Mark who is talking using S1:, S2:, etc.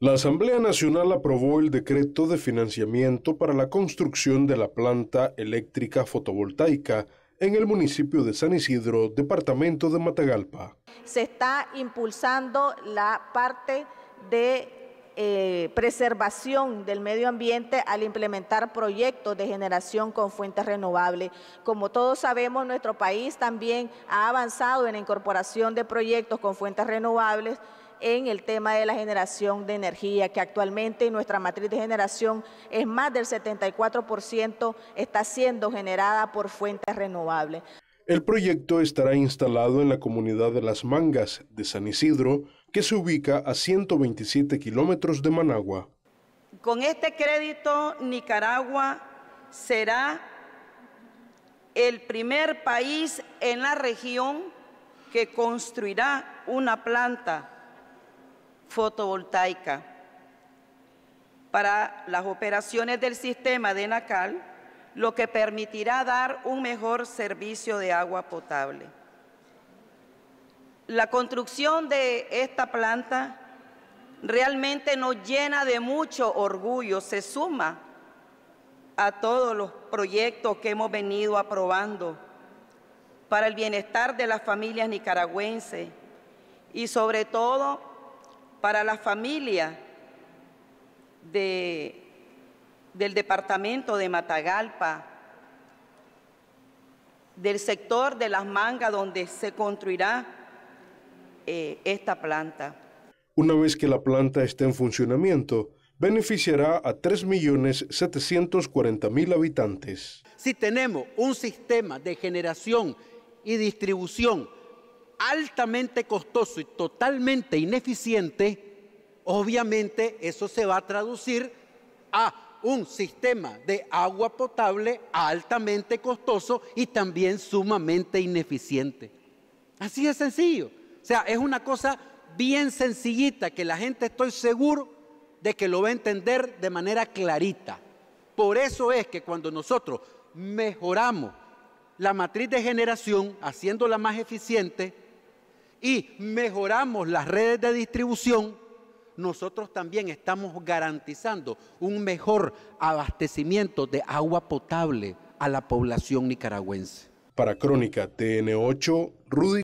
S1: La Asamblea Nacional aprobó el decreto de financiamiento para la construcción de la planta eléctrica fotovoltaica en el municipio de San Isidro, departamento de Matagalpa.
S2: Se está impulsando la parte de eh, preservación del medio ambiente al implementar proyectos de generación con fuentes renovables. Como todos sabemos, nuestro país también ha avanzado en la incorporación de proyectos con fuentes renovables en el tema de la generación de energía, que actualmente nuestra matriz de generación es más del 74% está siendo generada por fuentes renovables.
S1: El proyecto estará instalado en la comunidad de Las Mangas de San Isidro, que se ubica a 127 kilómetros de Managua.
S3: Con este crédito, Nicaragua será el primer país en la región que construirá una planta fotovoltaica para las operaciones del sistema de NACAL, lo que permitirá dar un mejor servicio de agua potable. La construcción de esta planta realmente nos llena de mucho orgullo, se suma a todos los proyectos que hemos venido aprobando para el bienestar de las familias nicaragüenses y sobre todo para la familia del departamento de Matagalpa, del sector de las mangas donde se construirá eh, esta planta.
S1: Una vez que la planta esté en funcionamiento, beneficiará a 3.740.000 habitantes.
S4: Si tenemos un sistema de generación y distribución altamente costoso y totalmente ineficiente, obviamente eso se va a traducir a un sistema de agua potable altamente costoso y también sumamente ineficiente. Así de sencillo. O sea, es una cosa bien sencillita que la gente estoy seguro de que lo va a entender de manera clarita. Por eso es que cuando nosotros mejoramos la matriz de generación, haciéndola más eficiente, y mejoramos las redes de distribución, nosotros también estamos garantizando un mejor abastecimiento de agua potable a la población nicaragüense. Para
S1: Crónica TN8, Rudy.